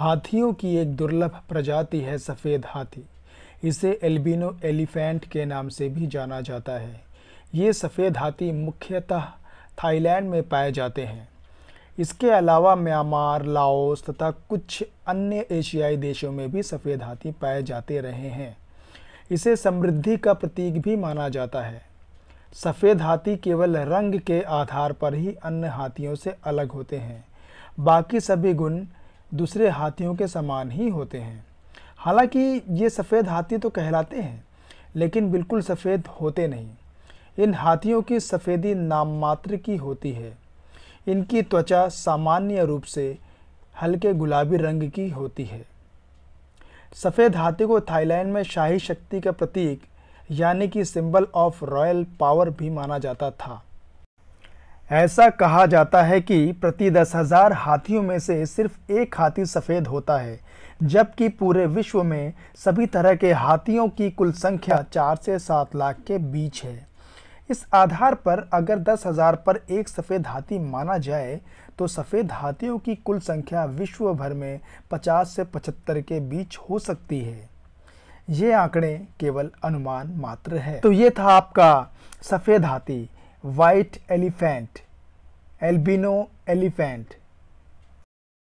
हाथियों की एक दुर्लभ प्रजाति है सफ़ेद हाथी इसे एल्बिनो एलिफेंट के नाम से भी जाना जाता है ये सफ़ेद हाथी मुख्यतः थाईलैंड में पाए जाते हैं इसके अलावा म्यांमार लाओस तथा कुछ अन्य एशियाई देशों में भी सफ़ेद हाथी पाए जाते रहे हैं इसे समृद्धि का प्रतीक भी माना जाता है सफ़ेद हाथी केवल रंग के आधार पर ही अन्य हाथियों से अलग होते हैं बाकी सभी गुण दूसरे हाथियों के समान ही होते हैं हालांकि ये सफ़ेद हाथी तो कहलाते हैं लेकिन बिल्कुल सफ़ेद होते नहीं इन हाथियों की सफ़ेदी नाम मात्र की होती है इनकी त्वचा सामान्य रूप से हल्के गुलाबी रंग की होती है सफ़ेद हाथी को थाईलैंड में शाही शक्ति का प्रतीक यानी कि सिंबल ऑफ रॉयल पावर भी माना जाता था ऐसा कहा जाता है कि प्रति दस हजार हाथियों में से सिर्फ एक हाथी सफ़ेद होता है जबकि पूरे विश्व में सभी तरह के हाथियों की कुल संख्या चार से सात लाख के बीच है इस आधार पर अगर दस हज़ार पर एक सफ़ेद हाथी माना जाए तो सफ़ेद हाथियों की कुल संख्या विश्व भर में पचास से पचहत्तर के बीच हो सकती है ये आंकड़े केवल अनुमान मात्र है तो ये था आपका सफ़ेद हाथी white elephant albino elephant